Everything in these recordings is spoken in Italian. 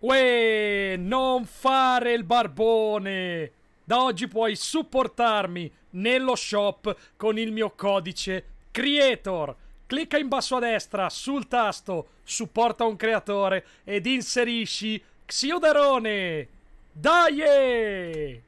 Uè, non fare il barbone! Da oggi puoi supportarmi nello shop con il mio codice Creator. Clicca in basso a destra sul tasto Supporta un creatore ed inserisci Xioderone. Dai!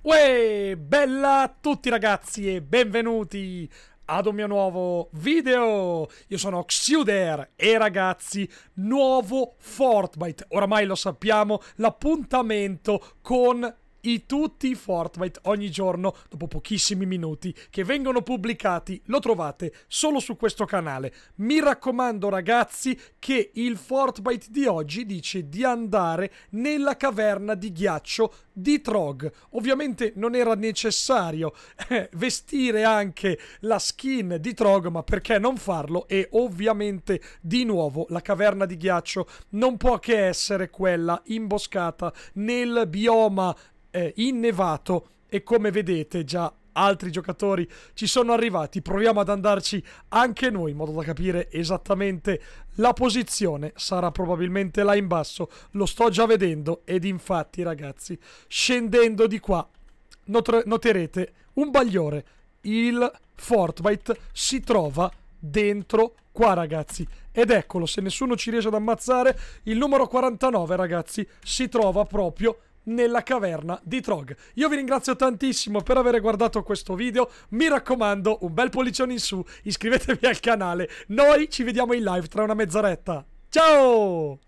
Uè, bella a tutti ragazzi e benvenuti ad un mio nuovo video. Io sono Xuder e ragazzi, nuovo Fortnite. Oramai lo sappiamo, l'appuntamento con i tutti Fortnite ogni giorno dopo pochissimi minuti che vengono pubblicati, lo trovate solo su questo canale. Mi raccomando ragazzi che il Fortnite di oggi dice di andare nella caverna di ghiaccio di Trog. Ovviamente non era necessario eh, vestire anche la skin di Trog, ma perché non farlo? E ovviamente di nuovo la caverna di ghiaccio non può che essere quella imboscata nel bioma eh, innevato e come vedete già altri giocatori ci sono arrivati. Proviamo ad andarci anche noi in modo da capire esattamente la posizione. Sarà probabilmente là in basso, lo sto già vedendo ed infatti ragazzi scendendo di qua noterete un bagliore. Il Fortnite si trova dentro qua ragazzi ed eccolo se nessuno ci riesce ad ammazzare il numero 49 ragazzi si trova proprio nella caverna di Trog. Io vi ringrazio tantissimo per aver guardato questo video, mi raccomando un bel pollicione in su, iscrivetevi al canale, noi ci vediamo in live tra una mezz'oretta. Ciao!